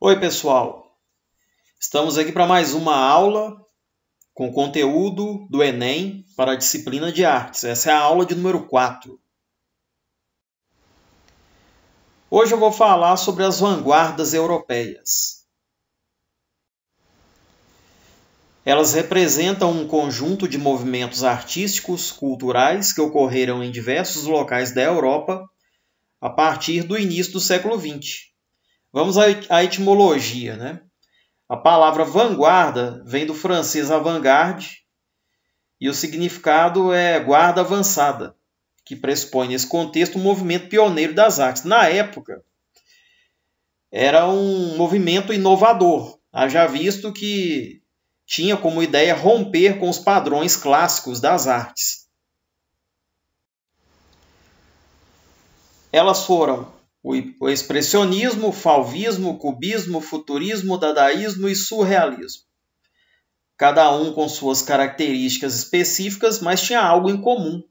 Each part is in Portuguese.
Oi, pessoal! Estamos aqui para mais uma aula com conteúdo do Enem para a disciplina de artes. Essa é a aula de número 4. Hoje eu vou falar sobre as vanguardas europeias. Elas representam um conjunto de movimentos artísticos, culturais que ocorreram em diversos locais da Europa a partir do início do século XX. Vamos à etimologia, né? A palavra vanguarda vem do francês avant-garde e o significado é guarda avançada, que pressupõe nesse contexto o um movimento pioneiro das artes. Na época, era um movimento inovador, haja visto que tinha como ideia romper com os padrões clássicos das artes. Elas foram o expressionismo, o falvismo, o cubismo, o futurismo, o dadaísmo e surrealismo. Cada um com suas características específicas, mas tinha algo em comum,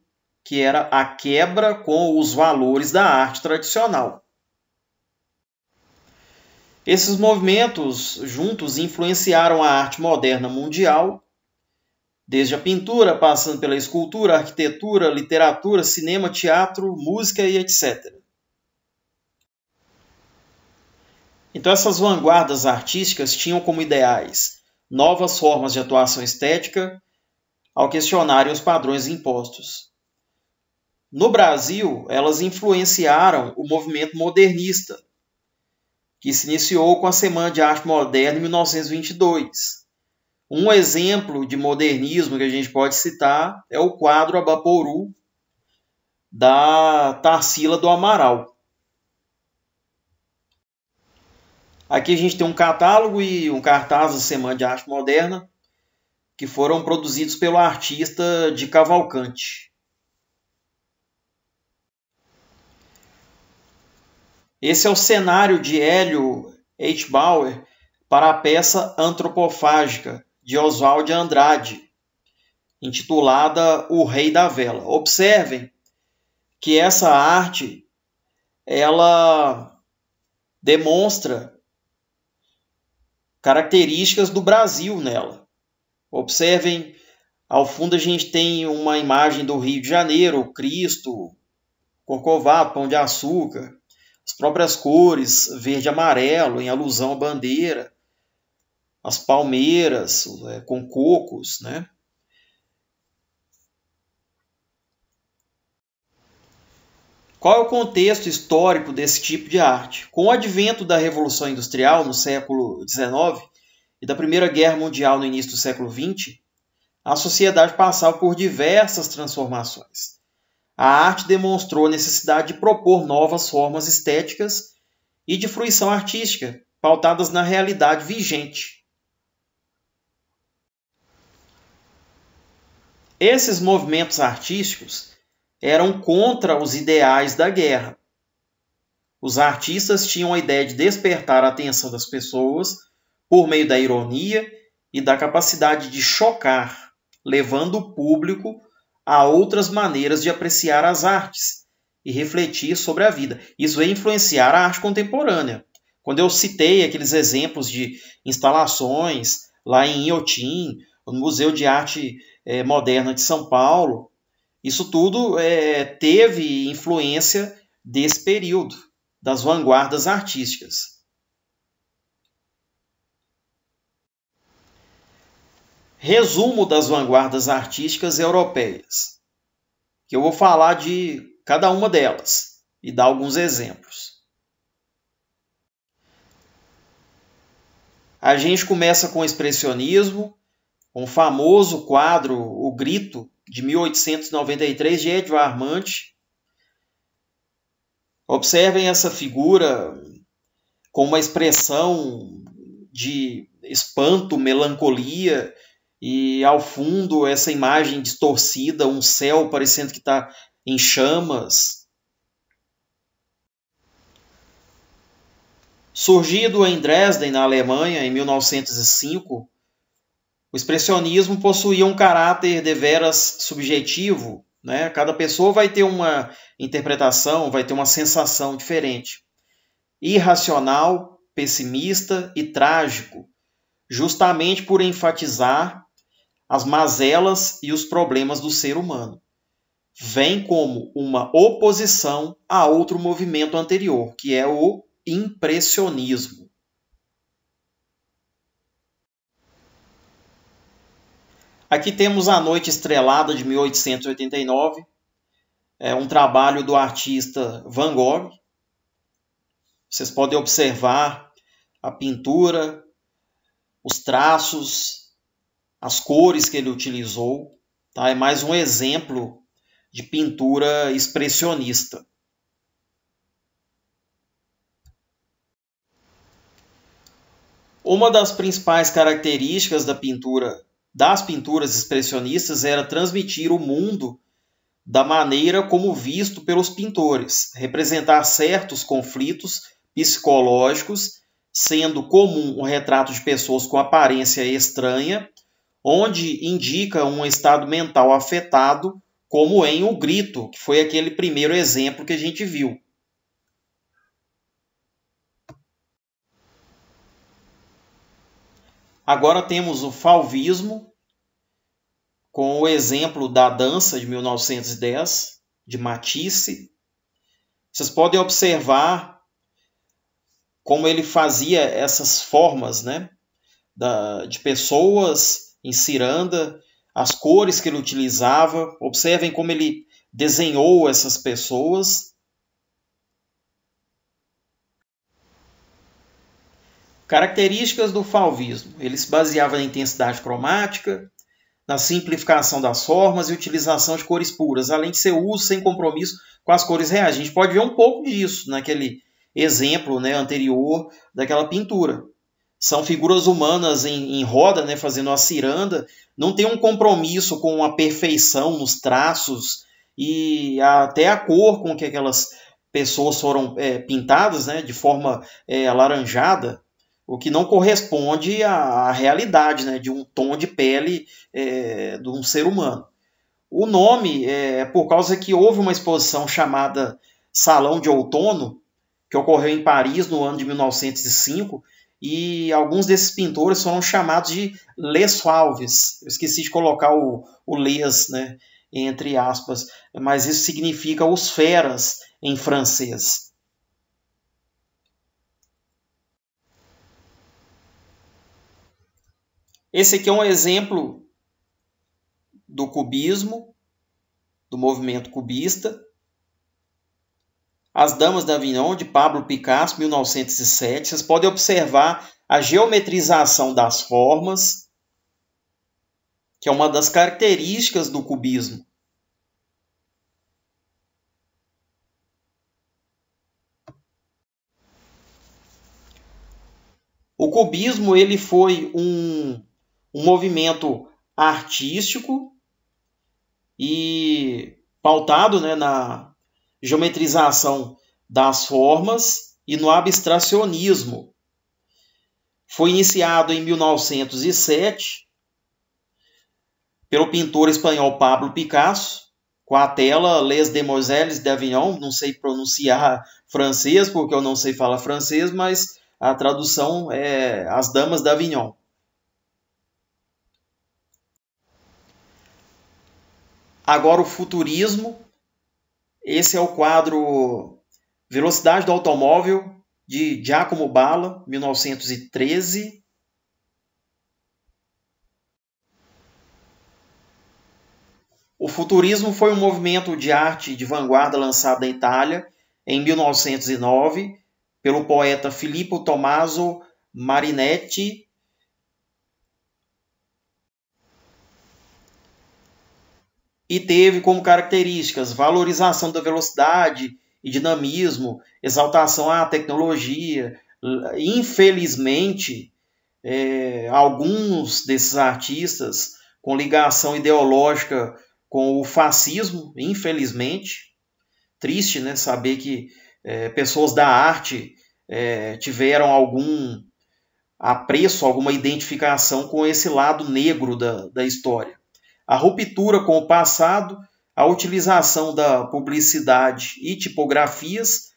que era a quebra com os valores da arte tradicional. Esses movimentos juntos influenciaram a arte moderna mundial, desde a pintura, passando pela escultura, arquitetura, literatura, cinema, teatro, música e etc. Então, essas vanguardas artísticas tinham como ideais novas formas de atuação estética ao questionarem os padrões impostos. No Brasil, elas influenciaram o movimento modernista, que se iniciou com a Semana de Arte Moderna em 1922. Um exemplo de modernismo que a gente pode citar é o quadro Abaporu, da Tarsila do Amaral. Aqui a gente tem um catálogo e um cartaz da Semana de Arte Moderna, que foram produzidos pelo artista de Cavalcante. Esse é o cenário de Hélio H. Bauer para a peça antropofágica de Oswald Andrade, intitulada O Rei da Vela. Observem que essa arte ela demonstra características do Brasil nela. Observem, ao fundo a gente tem uma imagem do Rio de Janeiro, Cristo, Corcová, Pão de Açúcar, as próprias cores, verde e amarelo, em alusão à bandeira, as palmeiras é, com cocos, né? Qual é o contexto histórico desse tipo de arte? Com o advento da Revolução Industrial no século XIX e da Primeira Guerra Mundial no início do século XX, a sociedade passava por diversas transformações. A arte demonstrou a necessidade de propor novas formas estéticas e de fruição artística, pautadas na realidade vigente. Esses movimentos artísticos eram contra os ideais da guerra. Os artistas tinham a ideia de despertar a atenção das pessoas por meio da ironia e da capacidade de chocar, levando o público a outras maneiras de apreciar as artes e refletir sobre a vida. Isso vai é influenciar a arte contemporânea. Quando eu citei aqueles exemplos de instalações lá em Iotim, no Museu de Arte eh, Moderna de São Paulo, isso tudo é, teve influência desse período, das vanguardas artísticas. Resumo das vanguardas artísticas europeias, que eu vou falar de cada uma delas e dar alguns exemplos. A gente começa com o expressionismo, o famoso quadro, O Grito, de 1893 de Edvard Munch. Observem essa figura com uma expressão de espanto, melancolia, e ao fundo essa imagem distorcida, um céu parecendo que está em chamas. Surgido em Dresden, na Alemanha, em 1905, o expressionismo possuía um caráter deveras subjetivo, né? Cada pessoa vai ter uma interpretação, vai ter uma sensação diferente. Irracional, pessimista e trágico, justamente por enfatizar as mazelas e os problemas do ser humano. Vem como uma oposição a outro movimento anterior, que é o impressionismo. Aqui temos A Noite Estrelada de 1889, é um trabalho do artista Van Gogh. Vocês podem observar a pintura, os traços, as cores que ele utilizou. Tá? É mais um exemplo de pintura expressionista. Uma das principais características da pintura das pinturas expressionistas era transmitir o mundo da maneira como visto pelos pintores, representar certos conflitos psicológicos, sendo comum o um retrato de pessoas com aparência estranha, onde indica um estado mental afetado, como em O Grito, que foi aquele primeiro exemplo que a gente viu. Agora temos o falvismo, com o exemplo da dança de 1910, de Matisse. Vocês podem observar como ele fazia essas formas né, da, de pessoas em ciranda, as cores que ele utilizava. Observem como ele desenhou essas pessoas Características do fauvismo. Ele se baseava na intensidade cromática, na simplificação das formas e utilização de cores puras, além de seu uso sem compromisso com as cores reais. A gente pode ver um pouco disso naquele exemplo né, anterior daquela pintura. São figuras humanas em, em roda, né, fazendo a ciranda, não tem um compromisso com a perfeição nos traços e até a cor com que aquelas pessoas foram é, pintadas, né, de forma é, alaranjada, o que não corresponde à, realidade né, de um tom de pele é, de um ser humano. O nome é, é por causa que houve uma exposição chamada Salão de Outono, que ocorreu em Paris no ano de 1905, e alguns desses pintores foram chamados de Les Alves. Eu esqueci de colocar o, o Les, né, entre aspas, mas isso significa os feras em francês. Esse aqui é um exemplo do cubismo, do movimento cubista. As Damas da Avignon, de Pablo Picasso, 1907. Vocês podem observar a geometrização das formas, que é uma das características do cubismo. O cubismo ele foi um um movimento artístico e pautado né, na geometrização das formas e no abstracionismo. Foi iniciado em 1907 pelo pintor espanhol Pablo Picasso, com a tela Les Demoiselles d'Avignon, não sei pronunciar francês, porque eu não sei falar francês, mas a tradução é As Damas d'Avignon. Agora o futurismo. Esse é o quadro Velocidade do Automóvel, de Giacomo Bala, 1913. O futurismo foi um movimento de arte de vanguarda lançado na Itália em 1909 pelo poeta Filippo Tommaso Marinetti e teve como características valorização da velocidade e dinamismo, exaltação à tecnologia. Infelizmente, é, alguns desses artistas com ligação ideológica com o fascismo, infelizmente. Triste né, saber que é, pessoas da arte é, tiveram algum apreço, alguma identificação com esse lado negro da, da história a ruptura com o passado, a utilização da publicidade e tipografias,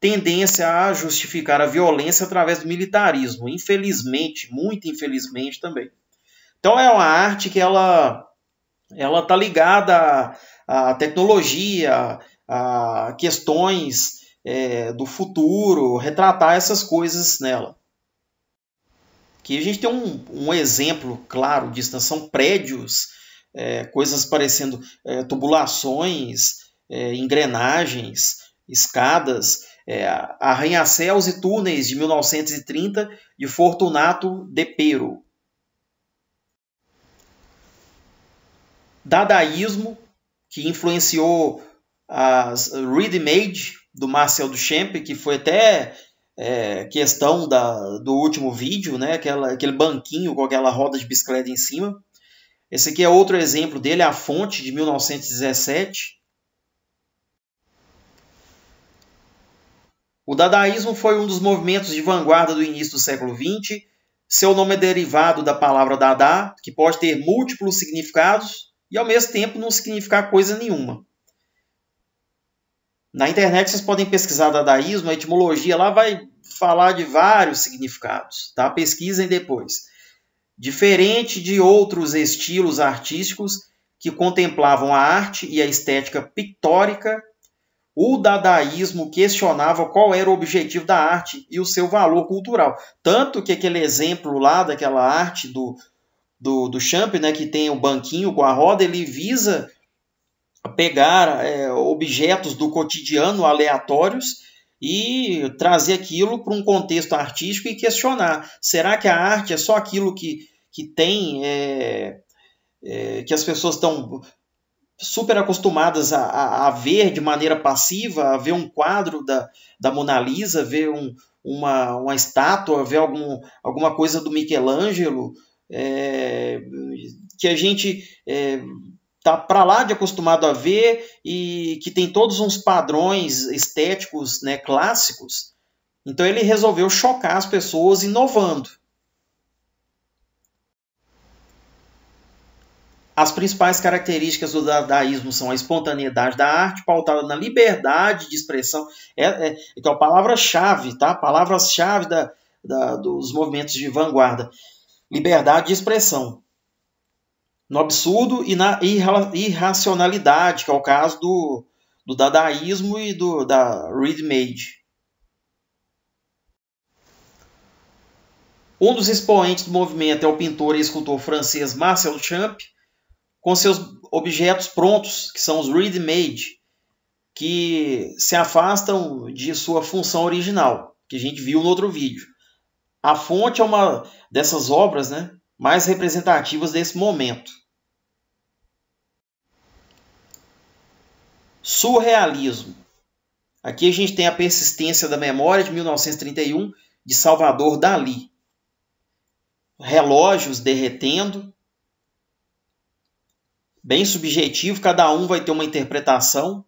tendência a justificar a violência através do militarismo, infelizmente, muito infelizmente também. Então é uma arte que ela ela está ligada à, à tecnologia, a questões é, do futuro, retratar essas coisas nela. Aqui a gente tem um, um exemplo claro disso, né? são prédios é, coisas parecendo é, tubulações, é, engrenagens, escadas, é, arranha-céus e túneis de 1930 de Fortunato de Pero. Dadaísmo, que influenciou as Read Made, do Marcel Duchamp, que foi até é, questão da, do último vídeo, né? Aquela, aquele banquinho com aquela roda de bicicleta em cima. Esse aqui é outro exemplo dele, a fonte de 1917. O dadaísmo foi um dos movimentos de vanguarda do início do século XX. Seu nome é derivado da palavra dada, que pode ter múltiplos significados e ao mesmo tempo não significar coisa nenhuma. Na internet vocês podem pesquisar dadaísmo, a etimologia lá vai falar de vários significados, tá? Pesquisem depois. Diferente de outros estilos artísticos que contemplavam a arte e a estética pictórica, o dadaísmo questionava qual era o objetivo da arte e o seu valor cultural. Tanto que aquele exemplo lá daquela arte do, do, do Champ, né, que tem o um banquinho com a roda, ele visa pegar é, objetos do cotidiano aleatórios e trazer aquilo para um contexto artístico e questionar: será que a arte é só aquilo que, que tem, é, é, que as pessoas estão super acostumadas a, a, a, ver de maneira passiva, a ver um quadro da, da Mona Lisa, ver um, uma, uma estátua, ver algum, alguma coisa do Michelangelo, é, que a gente é, tá para lá de acostumado a ver e que tem todos uns padrões estéticos, né, clássicos. Então ele resolveu chocar as pessoas inovando. As principais características do dadaísmo são a espontaneidade da arte, pautada na liberdade de expressão. É, é, então, a palavra-chave, tá? Palavras-chave da, da, dos movimentos de vanguarda. Liberdade de expressão no absurdo e na irracionalidade, que é o caso do, do dadaísmo e do da Reed Um dos expoentes do movimento é o pintor e escultor francês Marcel Champ, com seus objetos prontos, que são os ready made, que se afastam de sua função original, que a gente viu no outro vídeo. A fonte é uma dessas obras, né? mais representativas desse momento. Surrealismo. Aqui a gente tem a persistência da memória de 1931 de Salvador Dali. Relógios derretendo. Bem subjetivo, cada um vai ter uma interpretação.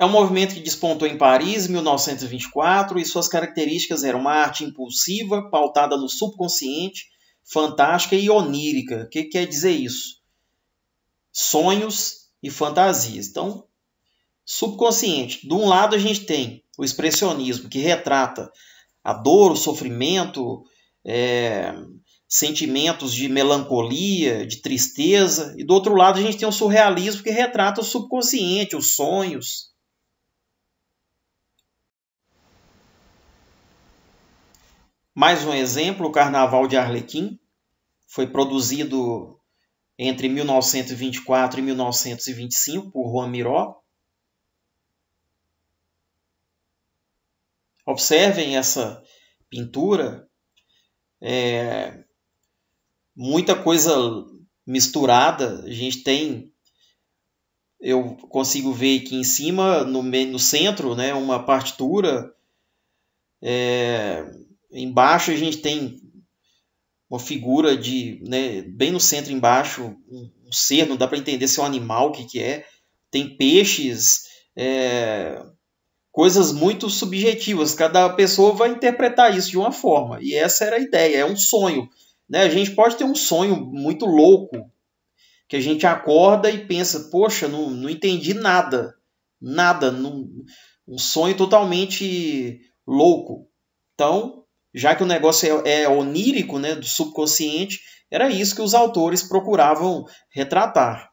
É um movimento que despontou em Paris, 1924, e suas características eram uma arte impulsiva, pautada no subconsciente, fantástica e onírica. O que quer dizer isso? Sonhos e fantasias. Então, subconsciente. De um lado, a gente tem o expressionismo, que retrata a dor, o sofrimento, é, sentimentos de melancolia, de tristeza. E do outro lado, a gente tem o surrealismo, que retrata o subconsciente, os sonhos. Mais um exemplo, o Carnaval de Arlequim, foi produzido entre 1924 e 1925 por Juan Miró. Observem essa pintura, é, muita coisa misturada. A gente tem, eu consigo ver aqui em cima, no, no centro, né, uma partitura. É, Embaixo a gente tem uma figura de, né, bem no centro embaixo, um, um ser, não dá para entender se é um animal, o que, que é. Tem peixes, é, coisas muito subjetivas. Cada pessoa vai interpretar isso de uma forma. E essa era a ideia, é um sonho. Né? A gente pode ter um sonho muito louco, que a gente acorda e pensa, poxa, não, não entendi nada. Nada, não, um sonho totalmente louco. Então, já que o negócio é, é, onírico, né, do subconsciente, era isso que os autores procuravam retratar.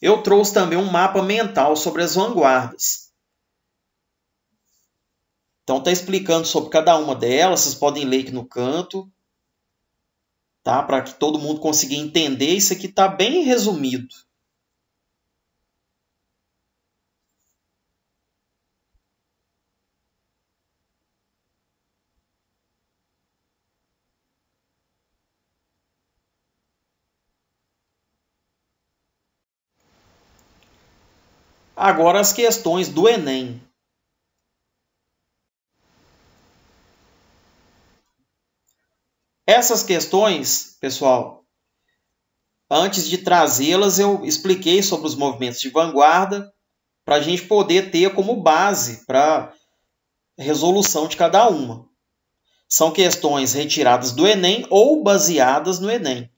Eu trouxe também um mapa mental sobre as vanguardas. Então tá explicando sobre cada uma delas, vocês podem ler aqui no canto, tá? Para que todo mundo consiga entender, isso aqui tá bem resumido. Agora as questões do Enem. Essas questões, pessoal, antes de trazê-las, eu expliquei sobre os movimentos de vanguarda para a gente poder ter como base para resolução de cada uma. São questões retiradas do Enem ou baseadas no Enem.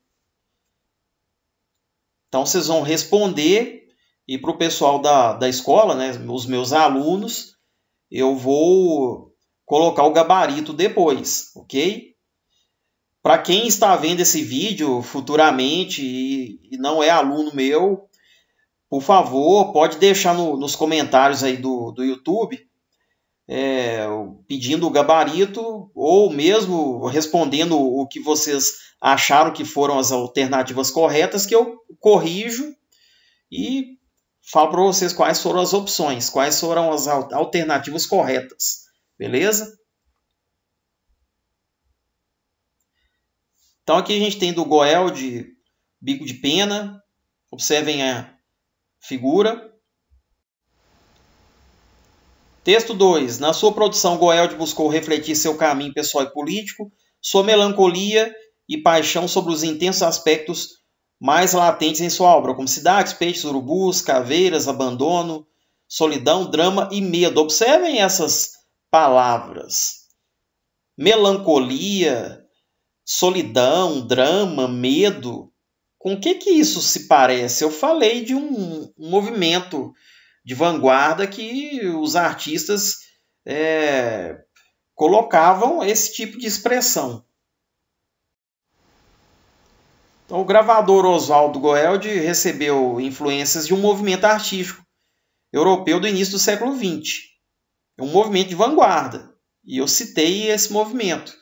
Então, vocês vão responder e para o pessoal da, da escola, né, os meus alunos, eu vou colocar o gabarito depois, ok? Para quem está vendo esse vídeo futuramente e, e, não é aluno meu, por favor, pode deixar no, nos comentários aí do, do YouTube é, pedindo o gabarito ou mesmo respondendo o que vocês acharam que foram as alternativas corretas que eu corrijo e falo para vocês quais foram as opções, quais foram as alternativas corretas, beleza? Então aqui a gente tem do Goel de bico de pena, observem a figura. Texto 2. Na sua produção, Goelde buscou refletir seu caminho pessoal e político, sua melancolia e paixão sobre os intensos aspectos mais latentes em sua obra, como cidades, peixes, urubus, caveiras, abandono, solidão, drama e medo. Observem essas palavras. Melancolia, solidão, drama, medo. Com o que, que isso se parece? Eu falei de um, movimento de vanguarda que os artistas é, colocavam esse tipo de expressão. Então, o gravador Oswaldo Goeldi recebeu influências de um movimento artístico europeu do início do século XX. É um movimento de vanguarda, e eu citei esse movimento,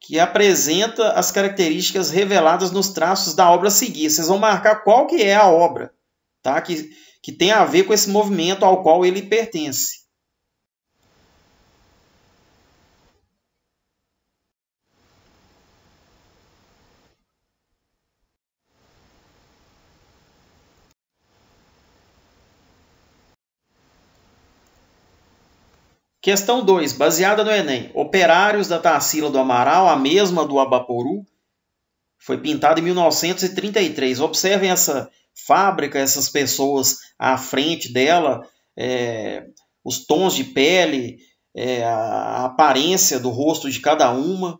que apresenta as características reveladas nos traços da obra a seguir. Vocês vão marcar qual que é a obra, tá? que, que tem a ver com esse movimento ao qual ele pertence. Questão 2, baseada no Enem. Operários da Tarsila do Amaral, a mesma do Abaporu, foi pintada em 1933. Observem essa fábrica, essas pessoas à frente dela, é, os tons de pele, é, a aparência do rosto de cada uma.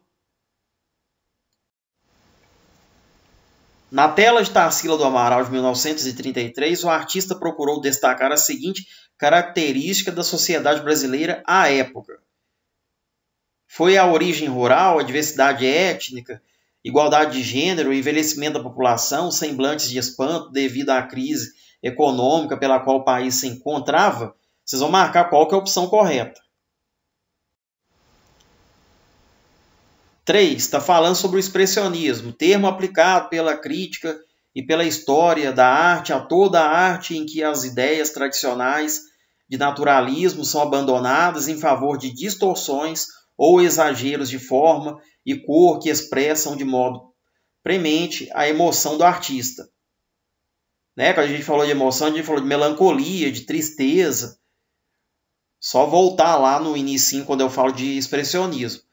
Na tela de Tarsila do Amaral de 1933, o artista procurou destacar a seguinte característica da sociedade brasileira à época. Foi a origem rural, a diversidade étnica, igualdade de gênero, envelhecimento da população, semblantes de espanto devido à crise econômica pela qual o país se encontrava. Vocês vão marcar qual que é a opção correta. 3 está falando sobre o expressionismo, termo aplicado pela crítica e pela história da arte a toda a arte em que as ideias tradicionais de naturalismo são abandonadas em favor de distorções ou exageros de forma e cor que expressam de modo premente a emoção do artista. Né? Quando a gente falou de emoção, a gente falou de melancolia, de tristeza. Só voltar lá no início, quando eu falo de expressionismo.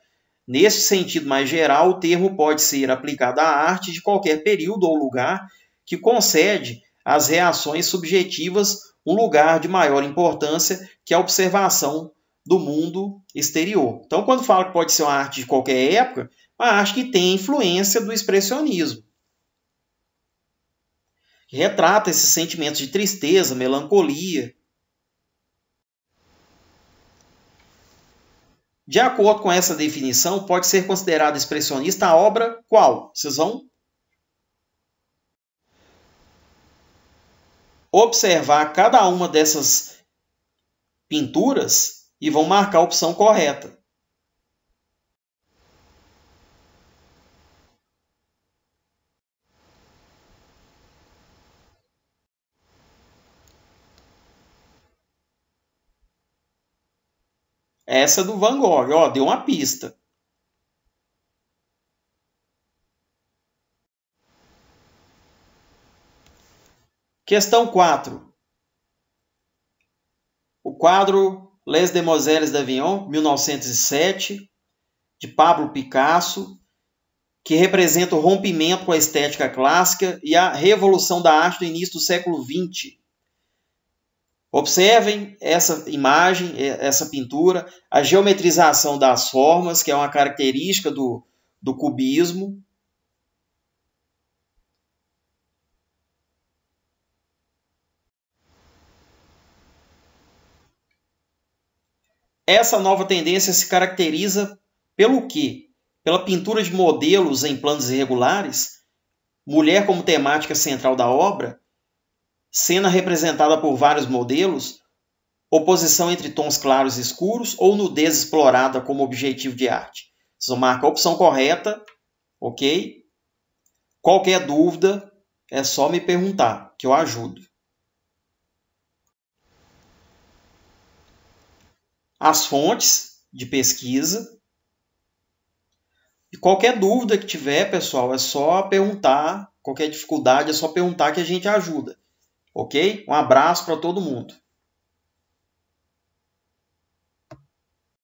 Nesse sentido mais geral, o termo pode ser aplicado à arte de qualquer período ou lugar que concede às reações subjetivas um lugar de maior importância que a observação do mundo exterior. Então, quando falo que pode ser uma arte de qualquer época, uma arte que tem influência do expressionismo. Retrata esses sentimentos de tristeza, melancolia, De acordo com essa definição, pode ser considerada expressionista a obra qual? Vocês vão observar cada uma dessas pinturas e vão marcar a opção correta. Essa é do Van Gogh, ó, deu uma pista. Questão 4. O quadro Les Demoiselles d'Avignon, 1907, de Pablo Picasso, que representa o rompimento com a estética clássica e a revolução da arte do início do século XX Observem essa imagem, essa pintura, a geometrização das formas, que é uma característica do, do cubismo. Essa nova tendência se caracteriza pelo quê? Pela pintura de modelos em planos irregulares, mulher como temática central da obra, cena representada por vários modelos, oposição entre tons claros e escuros ou nudez explorada como objetivo de arte. Você marca a opção correta, ok? Qualquer dúvida é só me perguntar, que eu ajudo. As fontes de pesquisa. E qualquer dúvida que tiver, pessoal, é só perguntar. Qualquer dificuldade é só perguntar que a gente ajuda. Ok? Um abraço para todo mundo.